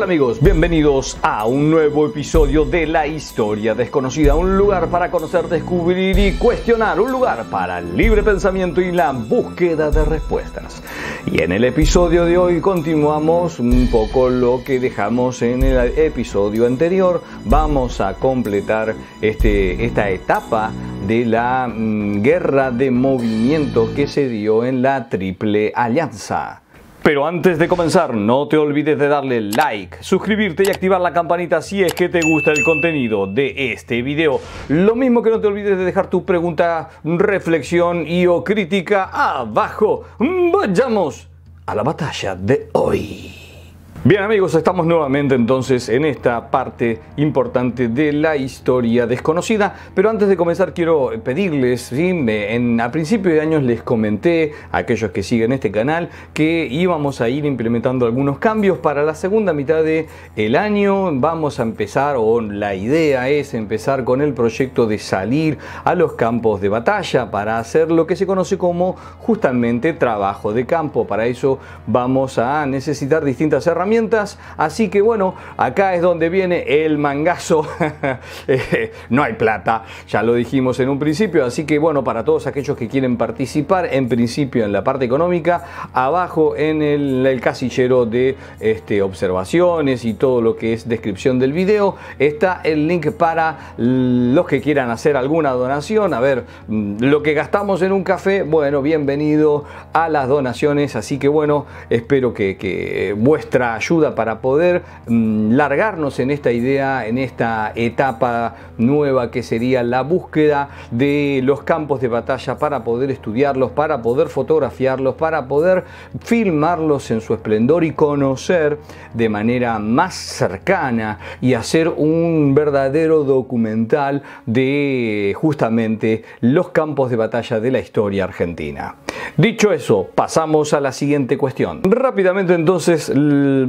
Hola amigos, bienvenidos a un nuevo episodio de La Historia Desconocida, un lugar para conocer, descubrir y cuestionar, un lugar para el libre pensamiento y la búsqueda de respuestas. Y en el episodio de hoy continuamos un poco lo que dejamos en el episodio anterior, vamos a completar este, esta etapa de la mm, guerra de movimientos que se dio en la Triple Alianza. Pero antes de comenzar, no te olvides de darle like, suscribirte y activar la campanita si es que te gusta el contenido de este video. Lo mismo que no te olvides de dejar tu pregunta, reflexión y o crítica abajo. Vayamos a la batalla de hoy. Bien amigos, estamos nuevamente entonces en esta parte importante de la historia desconocida, pero antes de comenzar quiero pedirles, en, a principio de años les comenté a aquellos que siguen este canal que íbamos a ir implementando algunos cambios para la segunda mitad del el año, vamos a empezar o la idea es empezar con el proyecto de salir a los campos de batalla para hacer lo que se conoce como justamente trabajo de campo, para eso vamos a necesitar distintas herramientas Así que bueno, acá es donde viene el mangazo. Eh, no hay plata, ya lo dijimos en un principio. Así que bueno, para todos aquellos que quieren participar, en principio en la parte económica, abajo en el, casillero de este, observaciones y todo lo que es descripción del video, está el link para los que quieran hacer alguna donación. A ver, mm, lo que gastamos en un café, bueno, bienvenido a las donaciones. Así que bueno, espero que, que ayuda para poder mm, largarnos en esta idea, en esta etapa nueva que sería la búsqueda de los campos de batalla para poder estudiarlos, para poder fotografiarlos, para poder filmarlos en su esplendor y conocer de manera más cercana y hacer un verdadero documental de justamente los campos de batalla de la historia argentina. Dicho eso, pasamos a la siguiente cuestión. Rápidamente entonces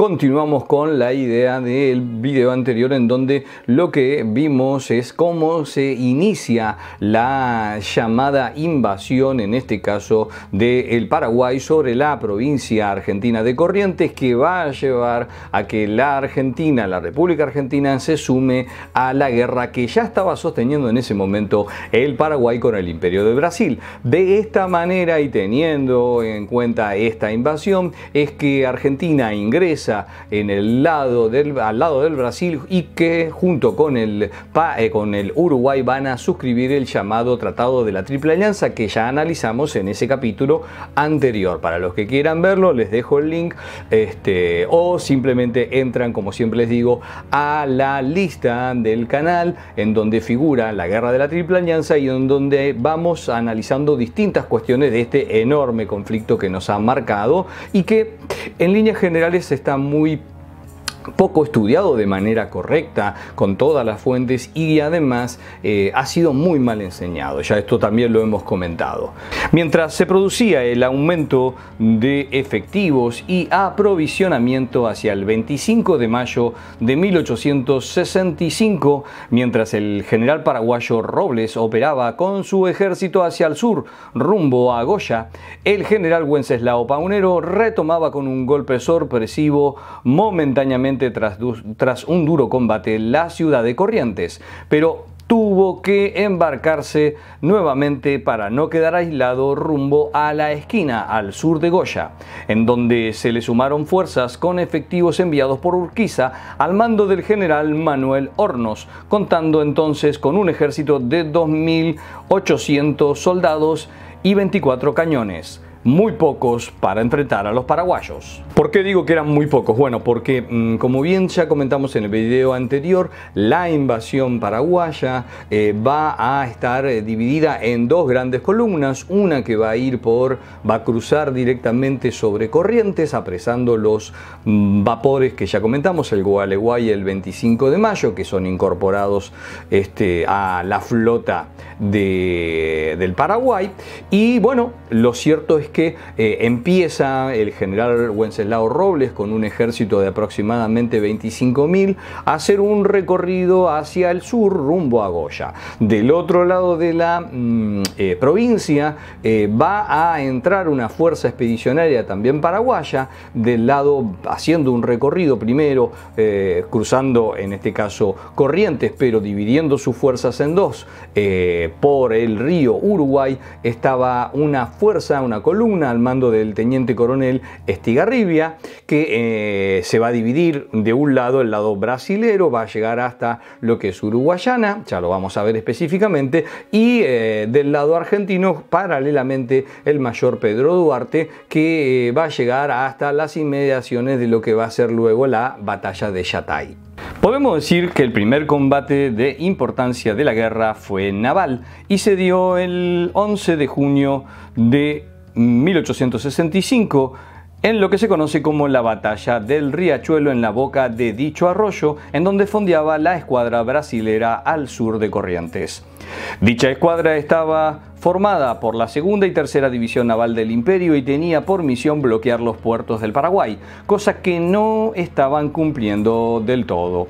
continuamos con la idea del video anterior en donde lo que vimos es cómo se inicia la llamada invasión, en este caso del Paraguay, sobre la provincia argentina de Corrientes, que va a llevar a que la Argentina, la República Argentina, se sume a la guerra que ya estaba sosteniendo en ese momento el Paraguay con el Imperio de Brasil. De esta manera y teniendo en cuenta esta invasión, es que Argentina ingresa en el lado del, al lado del Brasil y que junto con el, eh, con el Uruguay van a suscribir el llamado Tratado de la Triple Alianza que ya analizamos en ese capítulo anterior. Para los que quieran verlo les dejo el link este, o simplemente entran como siempre les digo a la lista del canal en donde figura la guerra de la Triple Alianza y en donde vamos analizando distintas cuestiones de este enorme conflicto que nos ha marcado y que en líneas generales está está muy poco estudiado de manera correcta con todas las fuentes y además eh, ha sido muy mal enseñado. Ya esto también lo hemos comentado. Mientras se producía el aumento de efectivos y aprovisionamiento hacia el 25 de mayo de 1865, mientras el general paraguayo Robles operaba con su ejército hacia el sur, rumbo a Goya, el general Wenceslao Paunero retomaba con un golpe sorpresivo momentáneamente tras, tras un duro combate, la ciudad de Corrientes, pero tuvo que embarcarse nuevamente para no quedar aislado rumbo a la esquina al sur de Goya, en donde se le sumaron fuerzas con efectivos enviados por Urquiza al mando del general Manuel Hornos, contando entonces con un ejército de 2.800 soldados y 24 cañones, muy pocos para enfrentar a los paraguayos. ¿Por qué digo que eran muy pocos? Bueno, porque mm, como bien ya comentamos en el video anterior, la invasión paraguaya eh, va a estar eh, dividida en dos grandes columnas, una que va a ir por, va a cruzar directamente sobre corrientes, apresando los mm, vapores que ya comentamos, el Gualeguay el 25 de mayo, que son incorporados este, a la flota del Paraguay. Y bueno, lo cierto es que eh, empieza el general Wenceslas, Lao Robles con un ejército de aproximadamente 25.000 a hacer un recorrido hacia el sur rumbo a Goya. Del otro lado de la mm, eh, provincia eh, va a entrar una fuerza expedicionaria también paraguaya, del lado haciendo un recorrido primero, eh, cruzando en este caso corrientes, pero dividiendo sus fuerzas en dos. por el río Uruguay estaba una fuerza, una columna al mando del teniente coronel Estigarribia, que eh, se va a dividir de un lado, el lado brasilero, va a llegar hasta lo que es Uruguayana, ya lo vamos a ver específicamente, y eh, del lado argentino, paralelamente, el mayor Pedro Duarte, que eh, va a llegar hasta las inmediaciones de lo que va a ser luego la batalla de Yatay. Podemos decir que el primer combate de importancia de la guerra fue naval y se dio el 11 de junio de 1865 en lo que se conoce como la batalla del riachuelo en la boca de dicho arroyo, en donde fondeaba la escuadra brasilera al sur de Corrientes. Dicha escuadra estaba formada por la segunda y tercera división naval del imperio y tenía por misión bloquear los puertos del Paraguay, cosa que no estaban cumpliendo del todo.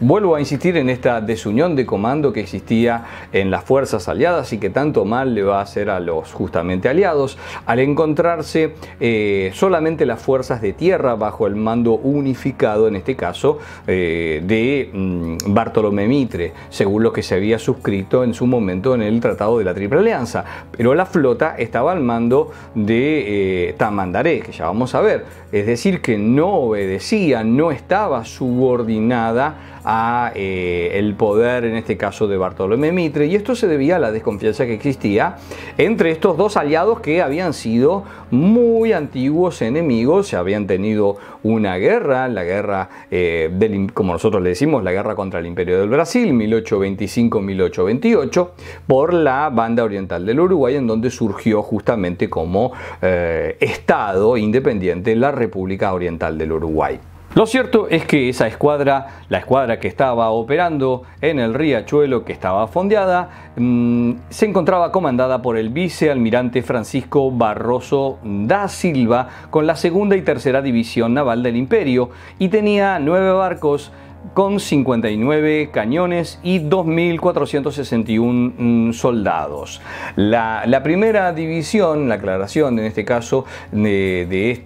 Vuelvo a insistir en esta desunión de comando que existía en las fuerzas aliadas y que tanto mal le va a hacer a los justamente aliados al encontrarse eh, solamente las fuerzas de tierra bajo el mando unificado, en este caso, eh, de mm, Bartolomé Mitre, según lo que se había suscrito en su momento en el Tratado de la Triple Alianza, pero la flota estaba al mando de eh, Tamandaré, que ya vamos a ver, es decir, que no obedecía, no estaba subordinada a eh, el poder, en este caso, de Bartolomé Mitre, y esto se debía a la desconfianza que existía entre estos dos aliados que habían sido muy antiguos enemigos, se habían tenido una guerra, la guerra, eh, como nosotros le decimos, la guerra contra el Imperio del Brasil, 1825-1828, por la banda oriental del Uruguay, en donde surgió justamente como eh, Estado independiente la República Oriental del Uruguay. Lo cierto es que esa escuadra, la escuadra que estaba operando en el riachuelo que estaba fondeada, mm, se encontraba comandada por el vicealmirante Francisco Barroso da Silva con la segunda y tercera división naval del imperio y tenía nueve barcos con 59 cañones y 2.461 mm, soldados. La, primera división, la aclaración en este caso de,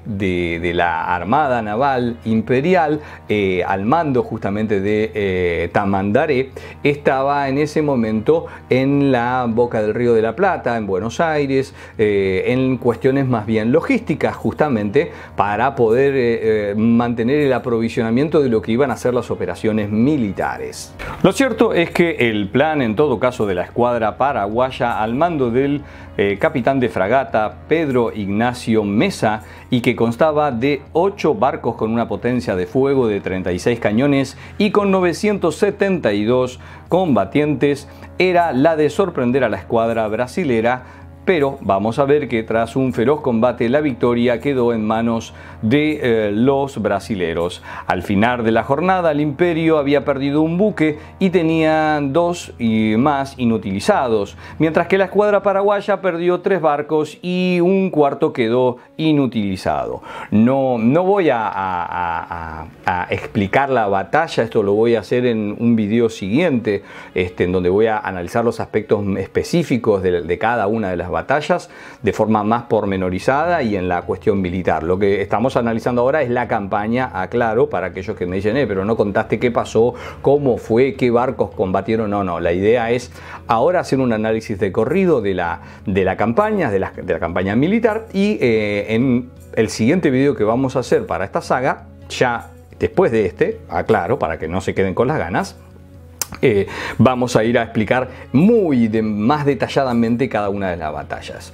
la Armada Naval Imperial, eh, al mando justamente de eh, Tamandaré, estaba en ese momento en la boca del Río de la Plata, en Buenos Aires, eh, en cuestiones más bien logísticas justamente para poder mantener el aprovisionamiento de lo que iban a ser las operaciones militares. Lo cierto es que el plan en todo caso de la escuadra paraguaya al mando del eh, capitán de fragata Pedro Ignacio Mesa y que constaba de ocho barcos con una potencia de fuego de 36 cañones y con 972 combatientes era la de sorprender a la escuadra brasilera pero vamos a ver que tras un feroz combate la victoria quedó en manos de eh, los brasileros. Al final de la jornada el imperio había perdido un buque y tenía dos y más inutilizados, mientras que la escuadra paraguaya perdió tres barcos y un cuarto quedó inutilizado. No, no voy a, explicar la batalla, esto lo voy a hacer en un video siguiente, este, en donde voy a analizar los aspectos específicos de, de cada una de las batallas batallas de forma más pormenorizada y en la cuestión militar. Lo que estamos analizando ahora es la campaña, aclaro, para aquellos que me dicen, eh, pero no contaste qué pasó, cómo fue, qué barcos combatieron. No, no, la idea es ahora hacer un análisis de corrido de la, de la campaña, de la, campaña militar y eh, en el siguiente video que vamos a hacer para esta saga, ya después de este, aclaro, para que no se queden con las ganas, eh, vamos a ir a explicar muy más detalladamente cada una de las batallas.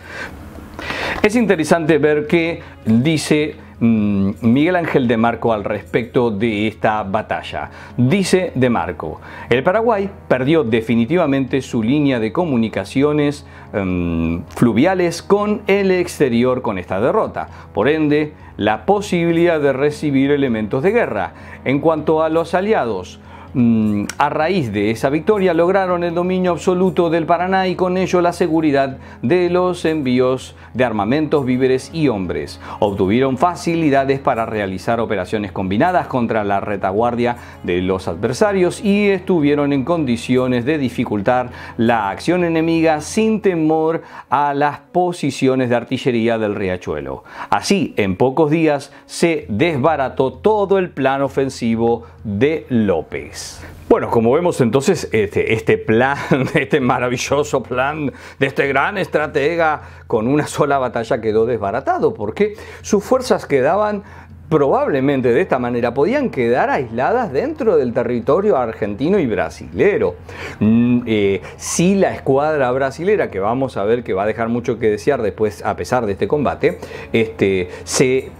Es interesante ver qué dice mm, Miguel Ángel de Marco al respecto de esta batalla. Dice de Marco, el Paraguay perdió definitivamente su línea de comunicaciones mm, fluviales con el exterior con esta derrota. Por ende, la posibilidad de recibir elementos de guerra. En cuanto a los aliados, Mm, a raíz de esa victoria lograron el dominio absoluto del Paraná y con ello la seguridad de los envíos de armamentos, víveres y hombres. Obtuvieron facilidades para realizar operaciones combinadas contra la retaguardia de los adversarios y estuvieron en condiciones de dificultar la acción enemiga sin temor a las posiciones de artillería del riachuelo. Así, en pocos días se desbarató todo el plan ofensivo de López. Bueno, como vemos entonces este, este plan, este maravilloso plan de este gran estratega con una sola batalla quedó desbaratado, porque sus fuerzas quedaban probablemente de esta manera podían quedar aisladas dentro del territorio argentino y brasilero. Mm, eh, si la escuadra brasilera, que vamos a ver que va a dejar mucho que desear después, a pesar de este combate, este, se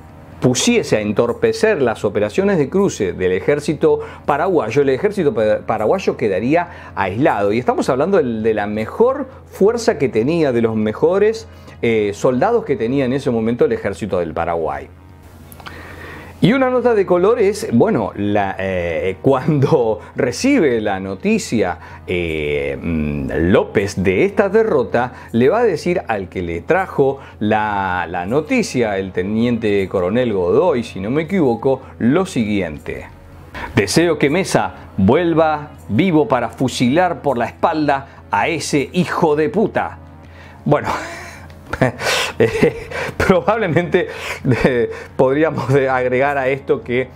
pusiese a entorpecer las operaciones de cruce del ejército paraguayo, el ejército paraguayo quedaría aislado. Y estamos hablando de la mejor fuerza que tenía, de los mejores eh, soldados que tenía en ese momento el ejército del Paraguay. Y una nota de color es, bueno, eh, cuando recibe la noticia eh, mm, López de esta derrota, le va a decir al que le trajo la, la noticia, el teniente coronel Godoy, si no me equivoco, lo siguiente. Deseo que Mesa vuelva vivo para fusilar por la espalda a ese hijo de puta. Bueno, Eh, probablemente eh, podríamos eh, agregar a esto que,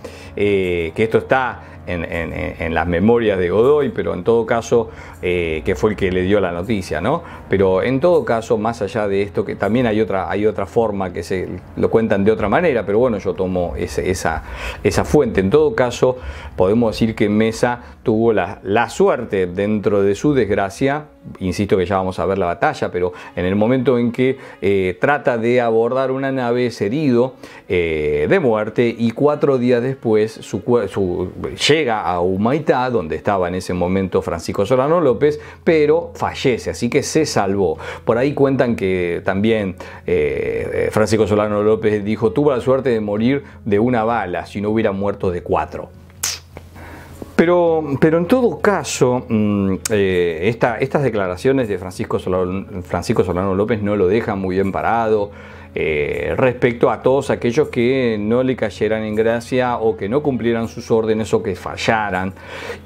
esto está en, las memorias de Godoy, pero en todo caso eh, que fue el que le dio la noticia, ¿no? Pero en todo caso, más allá de esto, que también hay otra, hay otra forma que se lo cuentan de otra manera, pero bueno, yo tomo esa, esa fuente. En todo caso, podemos decir que Mesa tuvo la, suerte dentro de su desgracia insisto que ya vamos a ver la batalla, pero en el momento en que eh, trata de abordar una nave es herido eh, de muerte y cuatro días después su, llega a Humaitá, donde estaba en ese momento Francisco Solano López, pero fallece, así que se salvó. Por ahí cuentan que también eh, eh, Francisco Solano López dijo, tuvo la suerte de morir de una bala, si no hubiera muerto de cuatro. Pero, pero, en todo caso, mm, eh, estas declaraciones de Francisco Francisco Solano López no lo dejan muy bien parado. Eh, respecto a todos aquellos que no le cayeran en gracia o que no cumplieran sus órdenes o que fallaran.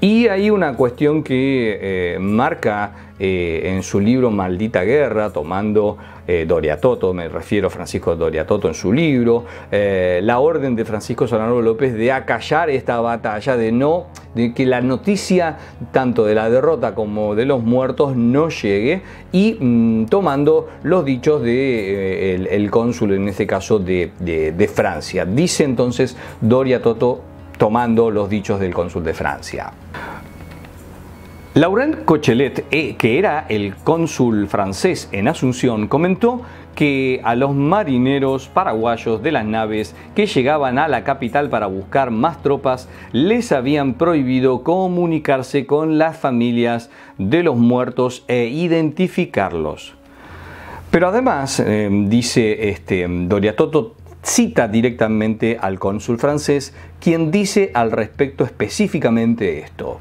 Y hay una cuestión que eh, marca eh, en su libro Maldita Guerra, tomando eh, Doria Toto, me refiero a Francisco Doria Toto en su libro, eh, la orden de Francisco Solano López de acallar esta batalla, de no, de que la noticia tanto de la derrota como de los muertos no llegue y mm, tomando los dichos de eh, el, cónsul, en este caso de, de Francia. Dice entonces Doria Toto tomando los dichos del cónsul de Francia. Laurent Cochelet, eh, que era el cónsul francés en Asunción, comentó que a los marineros paraguayos de las naves que llegaban a la capital para buscar más tropas les habían prohibido comunicarse con las familias de los muertos e identificarlos. Pero además, eh, dice este, Doriatoto, cita directamente al cónsul francés, quien dice al respecto específicamente esto.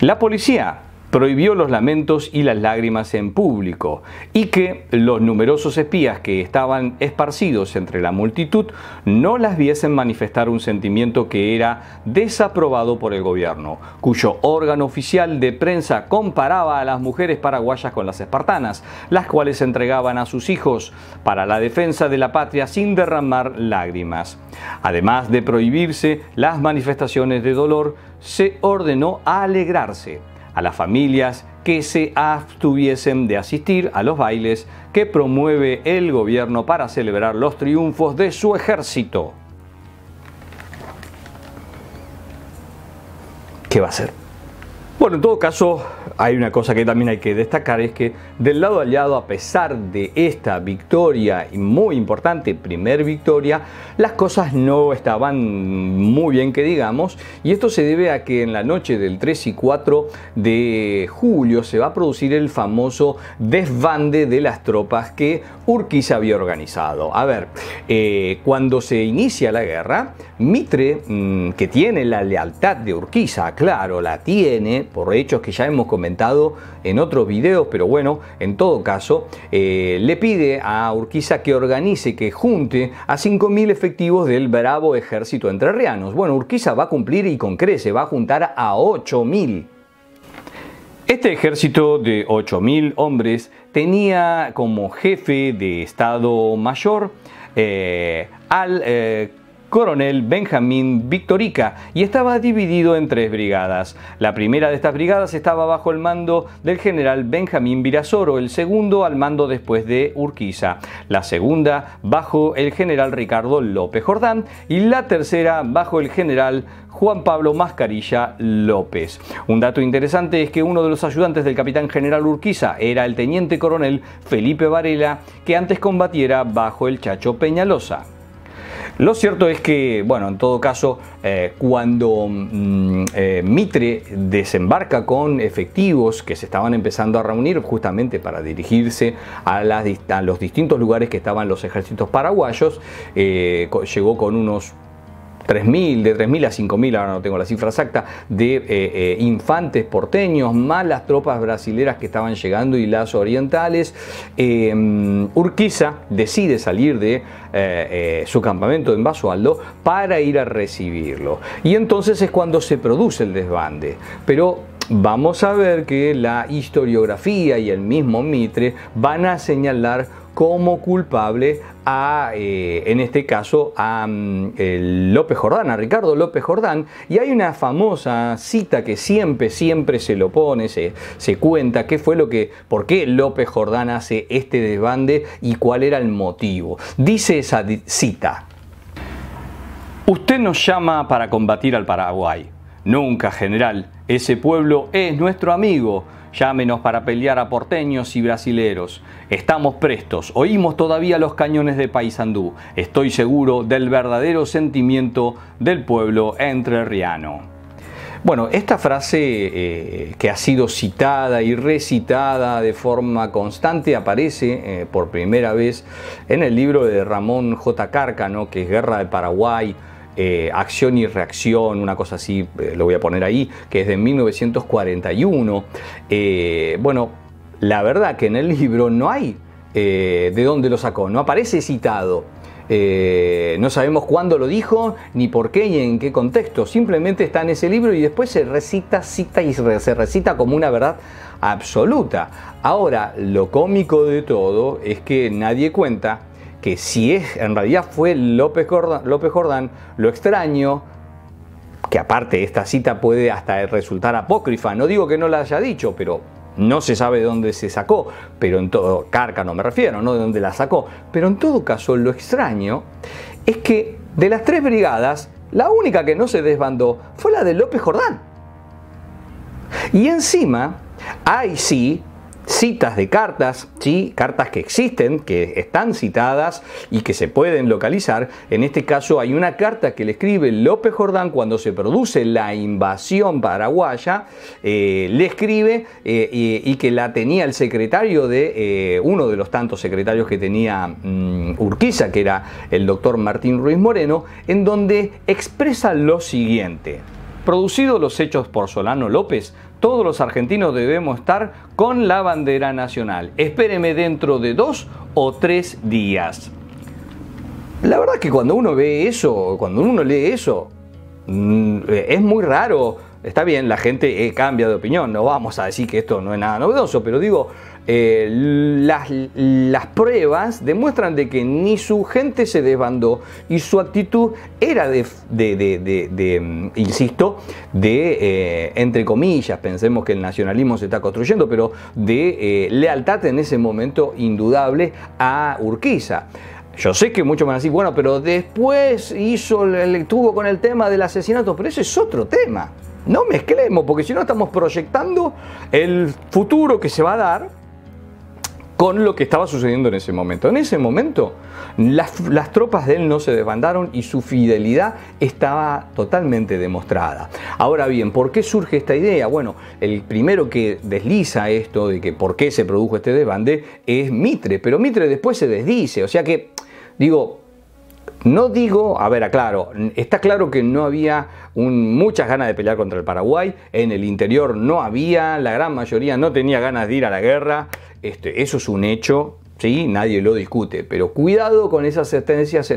La policía prohibió los lamentos y las lágrimas en público, y que los numerosos espías que estaban esparcidos entre la multitud no las viesen manifestar un sentimiento que era desaprobado por el gobierno, cuyo órgano oficial de prensa comparaba a las mujeres paraguayas con las espartanas, las cuales entregaban a sus hijos para la defensa de la patria sin derramar lágrimas. Además de prohibirse las manifestaciones de dolor, se ordenó alegrarse a las familias que se abstuviesen de asistir a los bailes que promueve el gobierno para celebrar los triunfos de su ejército. ¿Qué va a ser? Bueno, en todo caso, hay una cosa que también hay que destacar, es que del lado aliado, a pesar de esta victoria, y muy importante, primer victoria, las cosas no estaban muy bien que digamos, y esto se debe a que en la noche del 3 y 4 de julio se va a producir el famoso desbande de las tropas que Urquiza había organizado. A ver, eh, cuando se inicia la guerra, Mitre, mm, que tiene la lealtad de Urquiza, claro, la tiene, por hechos que ya hemos comentado en otros videos, pero bueno, en todo caso, eh, le pide a Urquiza que organice, que junte a 5.000 efectivos del bravo ejército entrerrianos. Bueno, Urquiza va a cumplir y con crece, va a juntar a 8.000. Este ejército de 8.000 hombres tenía como jefe de Estado Mayor eh, al eh, Coronel Benjamín Victorica y estaba dividido en tres brigadas. La primera de estas brigadas estaba bajo el mando del general Benjamín Virasoro, el segundo al mando después de Urquiza, la segunda bajo el general Ricardo López Jordán y la tercera bajo el general Juan Pablo Mascarilla López. Un dato interesante es que uno de los ayudantes del capitán general Urquiza era el teniente coronel Felipe Varela, que antes combatiera bajo el Chacho Peñalosa. Lo cierto es que, bueno, en todo caso, eh, cuando mm, eh, Mitre desembarca con efectivos que se estaban empezando a reunir justamente para dirigirse a, los distintos lugares que estaban los ejércitos paraguayos, eh, llegó con unos 3.000, de 3.000 a 5.000, ahora no tengo la cifra exacta, de eh, eh, infantes porteños, más las tropas brasileras que estaban llegando y las orientales. Em, Urquiza decide salir de eh, su campamento en Basualdo para ir a recibirlo. Y entonces es cuando se produce el desbande. Pero vamos a ver que la historiografía y el mismo Mitre van a señalar como culpable a, eh, en este caso, a mm, López Jordán, a Ricardo López Jordán. Y hay una famosa cita que siempre, siempre se lo pone, se, se cuenta, qué fue lo que, por qué López Jordán hace este desbande y cuál era el motivo. Dice esa cita. Usted nos llama para combatir al Paraguay. Nunca, general. Ese pueblo es nuestro amigo Llámenos para pelear a porteños y brasileros. Estamos prestos, oímos todavía los cañones de Paysandú. Estoy seguro del verdadero sentimiento del pueblo entrerriano. Bueno, esta frase eh, que ha sido citada y recitada de forma constante aparece eh, por primera vez en el libro de Ramón J. Cárcano, que es Guerra de Paraguay, eh, acción y Reacción, una cosa así, eh, lo voy a poner ahí, que es de 1941. Eh, bueno, la verdad que en el libro no hay de dónde lo sacó, no aparece citado. no sabemos cuándo lo dijo, ni por qué, ni en qué contexto. Simplemente está en ese libro y después se recita, cita y se recita como una verdad absoluta. Ahora, lo cómico de todo es que nadie cuenta que si es, en realidad fue López Jordán, lo extraño, que aparte esta cita puede hasta resultar apócrifa, no digo que no la haya dicho, pero no se sabe de dónde se sacó, pero en todo, no me refiero, no de dónde la sacó, pero en todo caso lo extraño es que de las tres brigadas, la única que no se desbandó fue la de López Jordán. Y encima, ahí sí, citas de cartas, ¿sí? cartas que existen, que están citadas y que se pueden localizar. En este caso hay una carta que le escribe López Jordán cuando se produce la invasión paraguaya, eh, le escribe eh, y, que la tenía el secretario de eh, uno de los tantos secretarios que tenía mm, Urquiza, que era el doctor Martín Ruiz Moreno, en donde expresa lo siguiente. Producidos los hechos por Solano López, todos los argentinos debemos estar con la bandera nacional. Espéreme dentro de dos o tres días. La verdad que cuando uno ve eso, cuando uno lee eso, mm, eh, es muy raro. Está bien, la gente eh, cambia de opinión, no vamos a decir que esto no es nada novedoso, pero digo, eh, las, las, pruebas demuestran de que ni su gente se desbandó y su actitud era de, de, mm, insisto, de, eh, entre comillas, pensemos que el nacionalismo se está construyendo, pero de eh, lealtad en ese momento indudable a Urquiza. Yo sé que muchos van a decir, bueno, pero después hizo, estuvo con el tema del asesinato, pero ese es otro tema. No mezclemos, porque si no estamos proyectando el futuro que se va a dar con lo que estaba sucediendo en ese momento. En ese momento las, tropas de él no se desbandaron y su fidelidad estaba totalmente demostrada. Ahora bien, ¿por qué surge esta idea? Bueno, el primero que desliza esto de que por qué se produjo este desbande es Mitre, pero Mitre después se desdice, o sea que, digo, no digo, a ver, aclaro, está claro que no había muchas ganas de pelear contra el Paraguay, en el interior no había, la gran mayoría no tenía ganas de ir a la guerra, este, eso es un hecho, ¿sí? nadie lo discute, pero cuidado con esas sentencias,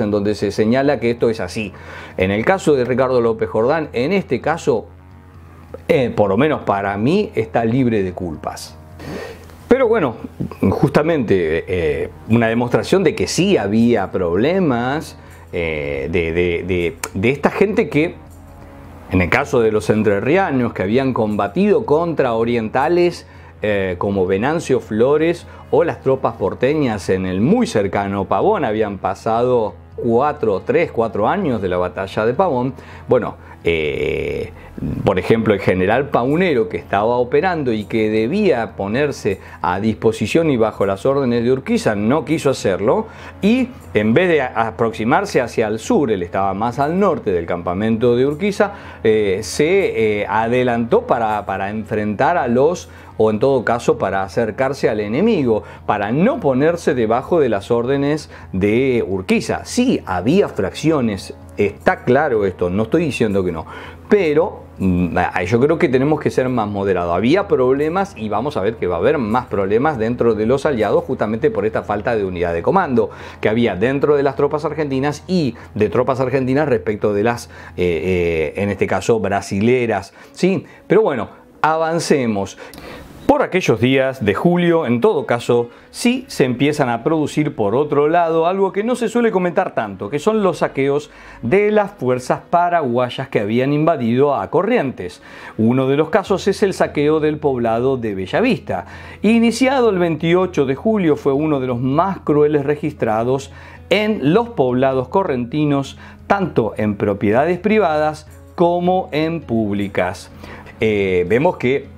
en donde se señala que esto es así. En el caso de Ricardo López Jordán, en este caso, eh, por lo menos para mí, está libre de culpas. Pero bueno, justamente eh, una demostración de que sí había problemas eh, de, de esta gente que en el caso de los entrerrianos que habían combatido contra orientales eh, como Venancio Flores o las tropas porteñas en el muy cercano Pavón. Habían pasado cuatro, tres, cuatro años de la batalla de Pavón. Bueno, eh, por ejemplo, el general Paunero que estaba operando y que debía ponerse a disposición y bajo las órdenes de Urquiza no quiso hacerlo y en vez de aproximarse hacia el sur, él estaba más al norte del campamento de Urquiza, eh, se adelantó para, para enfrentar a los o en todo caso para acercarse al enemigo, para no ponerse debajo de las órdenes de Urquiza. Sí, había fracciones, está claro esto, no estoy diciendo que no, pero mm, yo creo que tenemos que ser más moderados. Había problemas y vamos a ver que va a haber más problemas dentro de los aliados justamente por esta falta de unidad de comando que había dentro de las tropas argentinas y de tropas argentinas respecto de las, eh, eh, en este caso, brasileras. ¿sí? Pero bueno, avancemos. Por aquellos días de julio, en todo caso, sí se empiezan a producir por otro lado algo que no se suele comentar tanto, que son los saqueos de las fuerzas paraguayas que habían invadido a Corrientes. Uno de los casos es el saqueo del poblado de Bellavista. Iniciado el 28 de julio fue uno de los más crueles registrados en los poblados correntinos, tanto en propiedades privadas como en públicas. Eh, vemos que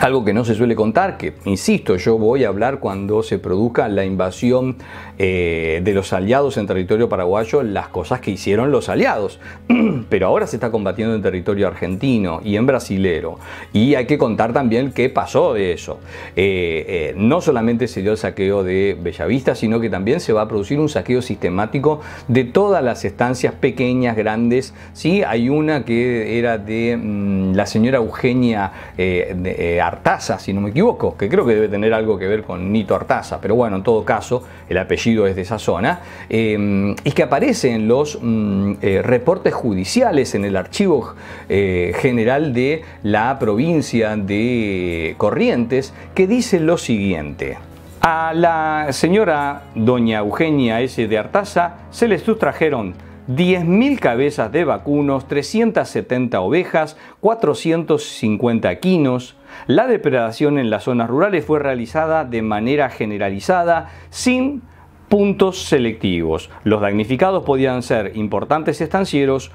algo que no se suele contar, que insisto, yo voy a hablar cuando se produzca la invasión eh, de los aliados en territorio paraguayo, las cosas que hicieron los aliados. Pero ahora se está combatiendo en territorio argentino y en brasilero. Y hay que contar también qué pasó de eso. Eh, eh, no solamente se dio el saqueo de Bellavista, sino que también se va a producir un saqueo sistemático de todas las estancias pequeñas, grandes. ¿sí? Hay una que era de mm, la señora Eugenia. De, Artaza, si no me equivoco, que creo que debe tener algo que ver con Nito Artaza, pero bueno, en todo caso, el apellido es de esa zona, y eh, que aparece en los mm, eh, reportes judiciales, en el archivo eh, general de la provincia de Corrientes, que dice lo siguiente. A la señora doña Eugenia S. de Artaza se le sustrajeron 10.000 cabezas de vacunos, 370 ovejas, 450 quinos. La depredación en las zonas rurales fue realizada de manera generalizada, sin puntos selectivos. Los damnificados podían ser importantes estancieros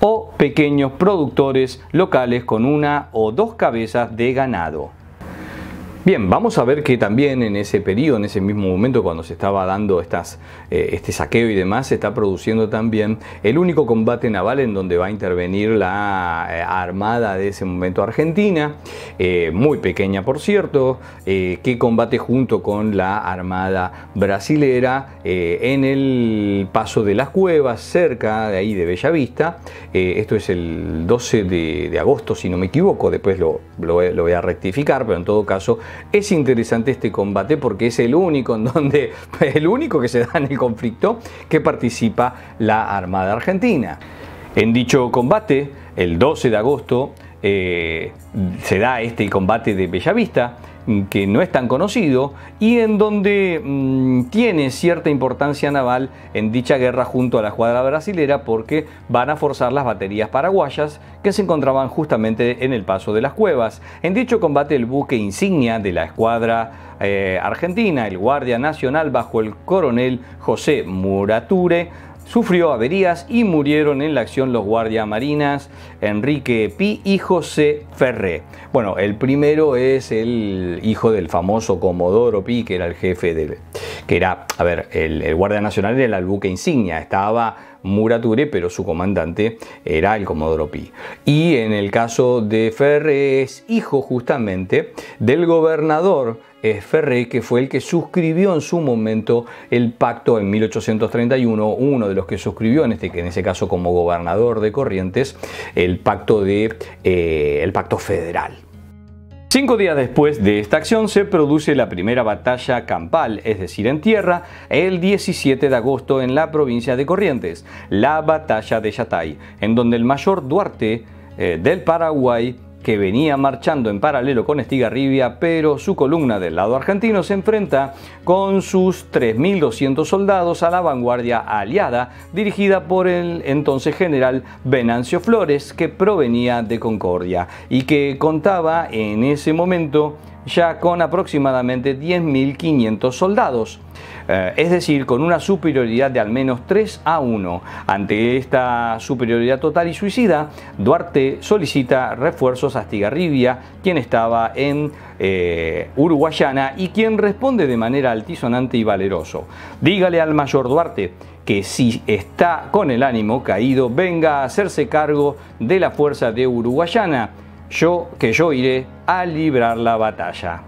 o pequeños productores locales con una o dos cabezas de ganado. Bien, vamos a ver que también en ese periodo, en ese mismo momento cuando se estaba dando estas, eh, este saqueo y demás, se está produciendo también el único combate naval en donde va a intervenir la eh, armada de ese momento argentina, eh, muy pequeña por cierto, que combate junto con la armada brasilera en el paso de las cuevas, cerca de ahí de Bellavista. esto es el 12 de, agosto, si no me equivoco, después lo voy a rectificar, pero en todo caso es interesante este combate porque es el único en donde, el único que se da en el conflicto que participa la Armada Argentina. En dicho combate, el 12 de agosto, eh, se da este combate de Bellavista, Mm, que no es tan conocido y en donde mm, tiene cierta importancia naval en dicha guerra junto a la escuadra brasilera porque van a forzar las baterías paraguayas que se encontraban justamente en el paso de las cuevas. En dicho combate el buque insignia de la escuadra eh, argentina, el Guardia Nacional bajo el coronel José Murature, sufrió averías y murieron en la acción los marinas Enrique Pi y José Ferré. Bueno, el primero es el hijo del famoso Comodoro Pi, que era el jefe de... que era, a ver, el, guardia nacional era el buque insignia, estaba Murature, pero su comandante era el Comodoro Pi. Y en el caso de Ferré es hijo justamente del gobernador eh, Ferré, que fue el que suscribió en su momento el pacto en 1831, uno de los que suscribió, en, este, en ese caso como gobernador de Corrientes, el pacto, de, eh, el pacto federal. Cinco días después de esta acción se produce la primera batalla campal, es decir, en tierra, el 17 de agosto en la provincia de Corrientes, la batalla de Yatay, en donde el mayor Duarte eh, del Paraguay que venía marchando en paralelo con Estigarribia, pero su columna del lado argentino se enfrenta con sus 3.200 soldados a la vanguardia aliada, dirigida por el entonces general Venancio Flores, que provenía de Concordia y que contaba en ese momento ya con aproximadamente 10.500 soldados. Eh, es decir, con una superioridad de al menos 3 a 1. Ante esta superioridad total y suicida, Duarte solicita refuerzos a Astigarribia, quien estaba en eh, Uruguayana y quien responde de manera altisonante y valeroso. Dígale al mayor Duarte que si está con el ánimo caído, venga a hacerse cargo de la fuerza de Uruguayana, yo que yo iré a librar la batalla.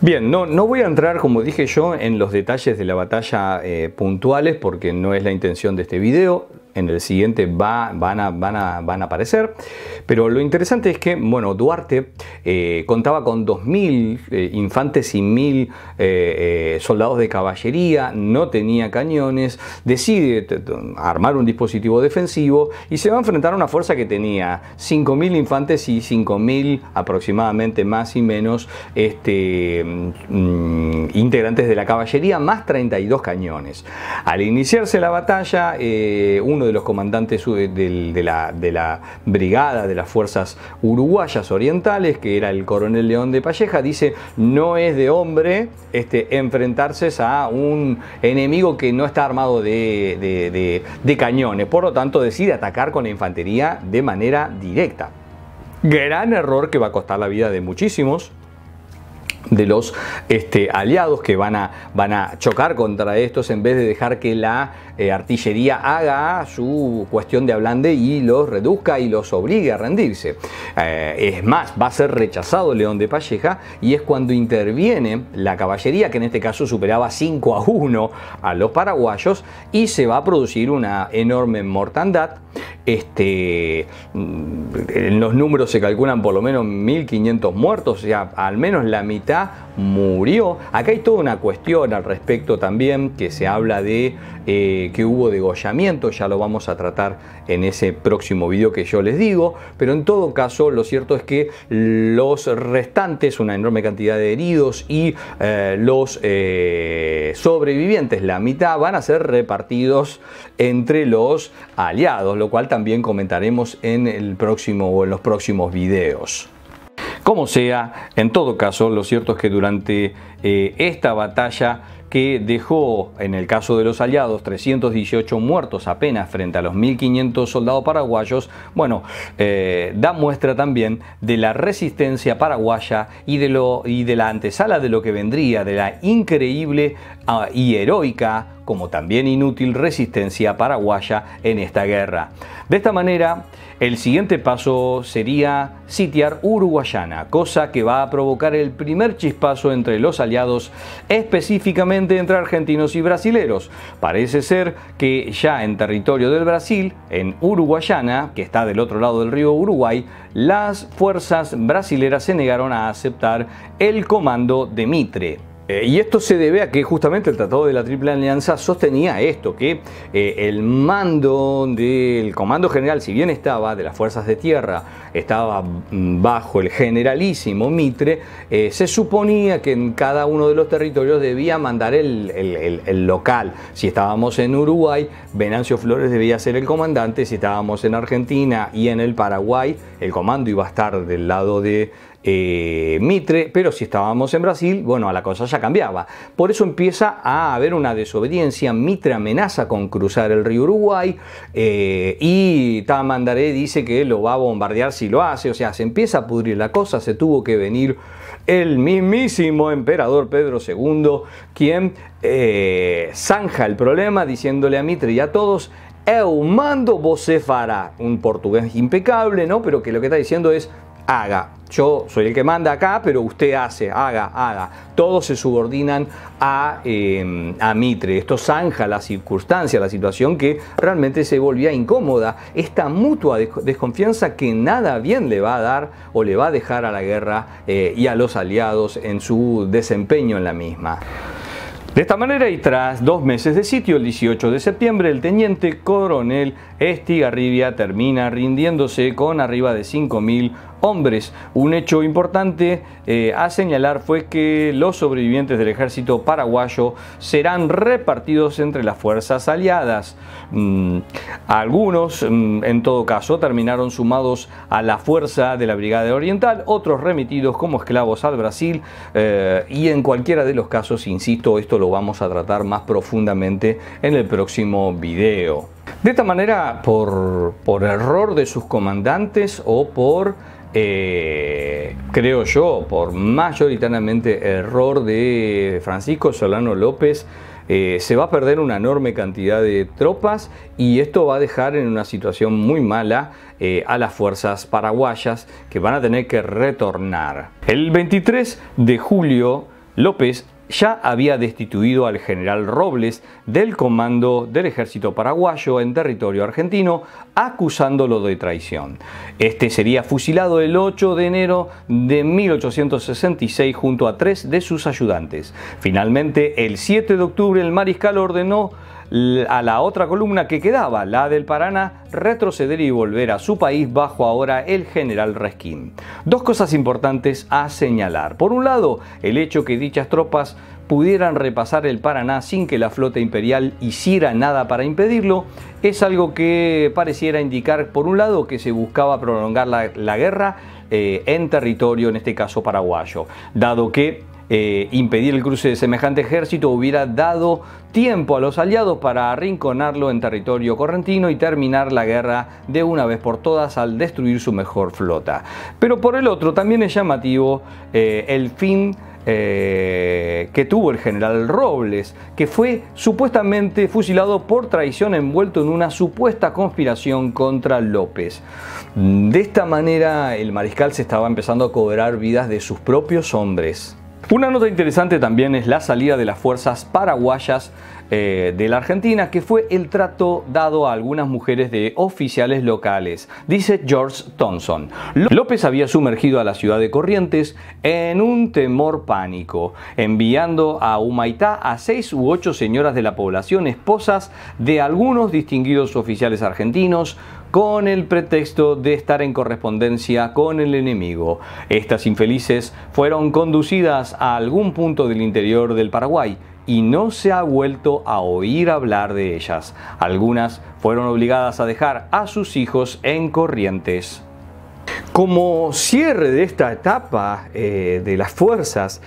Bien, no, voy a entrar, como dije yo, en los detalles de la batalla eh, puntuales porque no es la intención de este video en el siguiente va, van, a, van, a, aparecer. Pero lo interesante es que, bueno, Duarte eh, contaba con 2.000 mil eh, infantes y mil eh, soldados de caballería, no tenía cañones, decide armar un dispositivo defensivo y se va a enfrentar a una fuerza que tenía 5.000 infantes y 5.000 aproximadamente más y menos este, mm, integrantes de la caballería, más 32 cañones. Al iniciarse la batalla, uno de los comandantes de, la, brigada de las fuerzas uruguayas orientales, que era el coronel León de Palleja, dice, no es de hombre este, enfrentarse a un enemigo que no está armado de, de cañones, por lo tanto decide atacar con la infantería de manera directa. Gran error que va a costar la vida de muchísimos de los este, aliados que van a, van a chocar contra estos en vez de dejar que la eh, artillería haga su cuestión de ablande y los reduzca y los obligue a rendirse. Eh, es más, va a ser rechazado León de Palleja y es cuando interviene la caballería, que en este caso superaba 5 a 1 a los paraguayos, y se va a producir una enorme mortandad. Este, mm, en los números se calculan por lo menos 1.500 muertos, o sea, al menos la mitad murió. Acá hay toda una cuestión al respecto también, que se habla de eh, que hubo degollamiento, ya lo vamos a tratar en ese próximo video que yo les digo, pero en todo caso lo cierto es que los restantes, una enorme cantidad de heridos y eh, los eh, sobrevivientes, la mitad, van a ser repartidos entre los aliados, lo cual también comentaremos en, el próximo, o en los próximos videos. Como sea, en todo caso, lo cierto es que durante eh, esta batalla que dejó, en el caso de los aliados, 318 muertos apenas frente a los 1.500 soldados paraguayos, bueno, eh, da muestra también de la resistencia paraguaya y de, lo, la antesala de lo que vendría, de la increíble ah, y heroica, como también inútil, resistencia paraguaya en esta guerra. De esta manera, el siguiente paso sería sitiar Uruguayana, cosa que va a provocar el primer chispazo entre los aliados, específicamente entre argentinos y brasileros. Parece ser que ya en territorio del Brasil, en Uruguayana, que está del otro lado del río Uruguay, las fuerzas brasileras se negaron a aceptar el comando de Mitre. Eh, y esto se debe a que justamente el Tratado de la Triple Alianza sostenía esto, que eh, el mando del Comando General, si bien estaba de las Fuerzas de Tierra, estaba mm, bajo el generalísimo Mitre, eh, se suponía que en cada uno de los territorios debía mandar el, el, local. Si estábamos en Uruguay, Venancio Flores debía ser el comandante, si estábamos en Argentina y en el Paraguay, el comando iba a estar del lado de eh, Mitre, pero si estábamos en Brasil, bueno, la cosa ya cambiaba. Por eso empieza a haber una desobediencia, Mitre amenaza con cruzar el río Uruguay eh, y Tamandaré dice que lo va a bombardear si lo hace, o sea, se empieza a pudrir la cosa, se tuvo que venir el mismísimo emperador Pedro II, quien eh, zanja el problema diciéndole a Mitre y a todos, eu mando você fará, un portugués impecable, ¿no? Pero que lo que está diciendo es, haga yo soy el que manda acá, pero usted hace, haga, haga. Todos se subordinan a, em, a Mitre. Esto zanja la circunstancia, la situación que realmente se volvía incómoda. Esta mutua desconfianza que nada bien le va a dar o le va a dejar a la guerra eh, y a los aliados en su desempeño en la misma. De esta manera y tras dos meses de sitio, el 18 de septiembre, el teniente coronel Estigarribia termina rindiéndose con arriba de 5.000 hombres. Un hecho importante eh, a señalar fue que los sobrevivientes del ejército paraguayo serán repartidos entre las fuerzas aliadas. Mm, algunos, mm, en todo caso, terminaron sumados a la fuerza de la Brigada Oriental, otros remitidos como esclavos al Brasil eh, y en cualquiera de los casos, insisto, esto lo vamos a tratar más profundamente en el próximo video. De esta manera, por error de sus comandantes o por eh, creo yo, por mayoritariamente error de Francisco Solano López, eh, se va a perder una enorme cantidad de tropas y esto va a dejar en una situación muy mala eh, a las fuerzas paraguayas que van a tener que retornar. El 23 de julio, López ya había destituido al general Robles del comando del ejército paraguayo en territorio argentino, acusándolo de traición. Este sería fusilado el 8 de enero de 1866 junto a tres de sus ayudantes. Finalmente, el 7 de octubre, el mariscal ordenó a la otra columna que quedaba, la del Paraná, retroceder y volver a su país bajo ahora el general Resquín. Dos cosas importantes a señalar. Por un lado, el hecho que dichas tropas pudieran repasar el Paraná sin que la flota imperial hiciera nada para impedirlo, es algo que pareciera indicar, por un lado, que se buscaba prolongar la, guerra eh, en territorio, en este caso paraguayo, dado que eh, impedir el cruce de semejante ejército hubiera dado tiempo a los aliados para arrinconarlo en territorio correntino y terminar la guerra de una vez por todas al destruir su mejor flota. Pero por el otro también es llamativo eh, el fin eh, que tuvo el general Robles, que fue supuestamente fusilado por traición envuelto en una supuesta conspiración contra López. De esta manera el mariscal se estaba empezando a cobrar vidas de sus propios hombres. Una nota interesante también es la salida de las fuerzas paraguayas eh, de la Argentina, que fue el trato dado a algunas mujeres de oficiales locales, dice George Thompson. López había sumergido a la ciudad de Corrientes en un temor pánico, enviando a Humaitá a seis u ocho señoras de la población, esposas de algunos distinguidos oficiales argentinos, con el pretexto de estar en correspondencia con el enemigo. Estas infelices fueron conducidas a algún punto del interior del Paraguay y no se ha vuelto a oír hablar de ellas. Algunas fueron obligadas a dejar a sus hijos en corrientes. Como cierre de esta etapa eh, de las fuerzas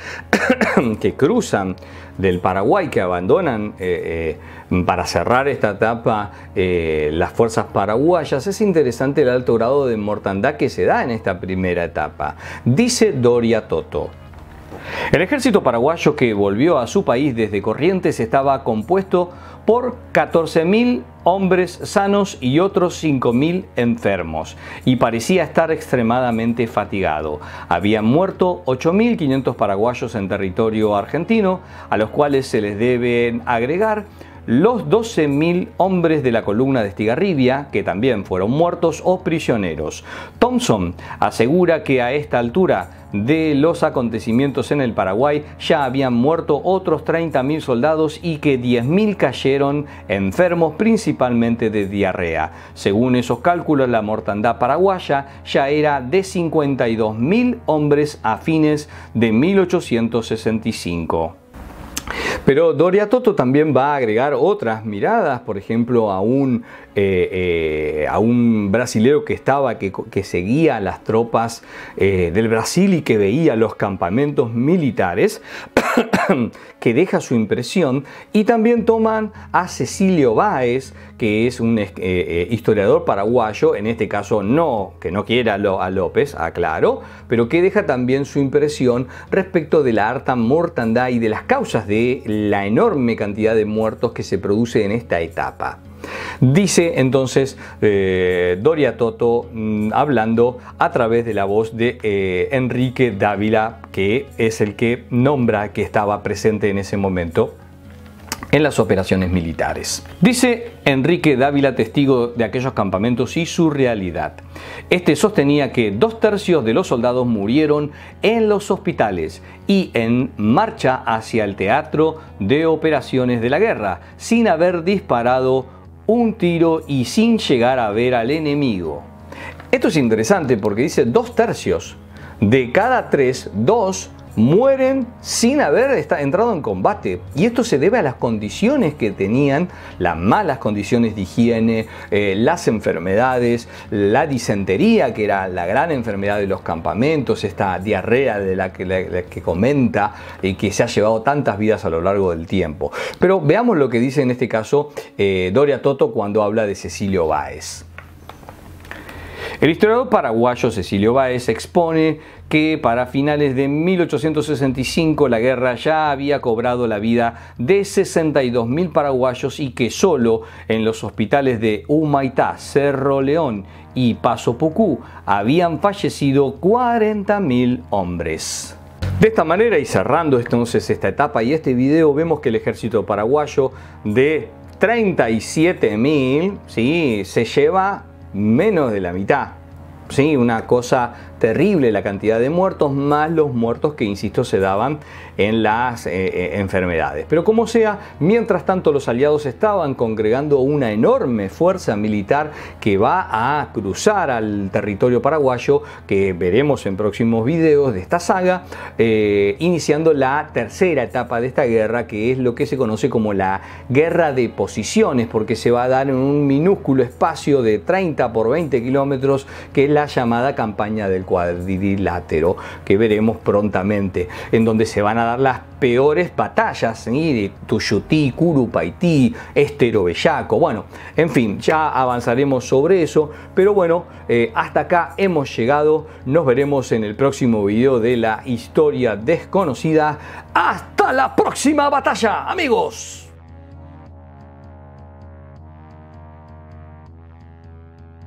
que cruzan del Paraguay, que abandonan eh, eh, para cerrar esta etapa, eh, las fuerzas paraguayas, es interesante el alto grado de mortandad que se da en esta primera etapa. Dice Doria Toto. El ejército paraguayo que volvió a su país desde Corrientes estaba compuesto por 14.000 hombres sanos y otros 5.000 enfermos, y parecía estar extremadamente fatigado. Habían muerto 8.500 paraguayos en territorio argentino, a los cuales se les deben agregar los 12.000 hombres de la columna de Estigarribia, que también fueron muertos o prisioneros. Thompson asegura que a esta altura de los acontecimientos en el Paraguay ya habían muerto otros 30.000 soldados y que 10.000 cayeron enfermos principalmente de diarrea. Según esos cálculos, la mortandad paraguaya ya era de 52.000 hombres a fines de 1865. Pero Doria Toto también va a agregar otras miradas, por ejemplo, a un, eh, eh, a un brasilero que estaba, que, seguía las tropas eh, del Brasil y que veía los campamentos militares. que deja su impresión, y también toman a Cecilio Báez, que es un eh, eh, historiador paraguayo, en este caso no, que no quiera a López, aclaro, pero que deja también su impresión respecto de la harta mortandad y de las causas de la enorme cantidad de muertos que se produce en esta etapa. Dice entonces eh, Doria Toto mm, hablando a través de la voz de eh, Enrique Dávila, que es el que nombra que estaba presente en ese momento en las operaciones militares. Dice Enrique Dávila, testigo de aquellos campamentos y su realidad. Este sostenía que dos tercios de los soldados murieron en los hospitales y en marcha hacia el teatro de operaciones de la guerra, sin haber disparado un tiro y sin llegar a ver al enemigo. Esto es interesante porque dice dos tercios. De cada tres, dos mueren sin haber entrado en combate. Y esto se debe a las condiciones que tenían, las malas condiciones de higiene, eh, las enfermedades, la disentería, que era la gran enfermedad de los campamentos, esta diarrea de la que, que comenta y que se ha llevado tantas vidas a lo largo del tiempo. Pero veamos lo que dice en este caso eh, Doria Toto cuando habla de Cecilio Báez. El historiador paraguayo Cecilio Báez expone que para finales de 1865 la guerra ya había cobrado la vida de 62.000 paraguayos y que solo en los hospitales de Humaitá, Cerro León y Paso Pucú habían fallecido 40.000 hombres. De esta manera y cerrando entonces esta etapa y este video vemos que el ejército paraguayo de 37.000 ¿sí? se lleva menos de la mitad. ¿sí? Una cosa terrible la cantidad de muertos, más los muertos que, insisto, se daban en las eh, eh, enfermedades. Pero como sea, mientras tanto los aliados estaban congregando una enorme fuerza militar que va a cruzar al territorio paraguayo, que veremos en próximos videos de esta saga, eh, iniciando la tercera etapa de esta guerra, que es lo que se conoce como la guerra de posiciones, porque se va a dar en un minúsculo espacio de 30 por 20 kilómetros, que es la llamada campaña del cuadrilátero que veremos prontamente, en donde se van a dar las peores batallas ¿sí? de Tuyutí, Curupaití, Estero Bellaco. Bueno, en fin, ya avanzaremos sobre eso, pero bueno, eh, hasta acá hemos llegado. Nos veremos en el próximo video de la historia desconocida. ¡Hasta la próxima batalla, amigos!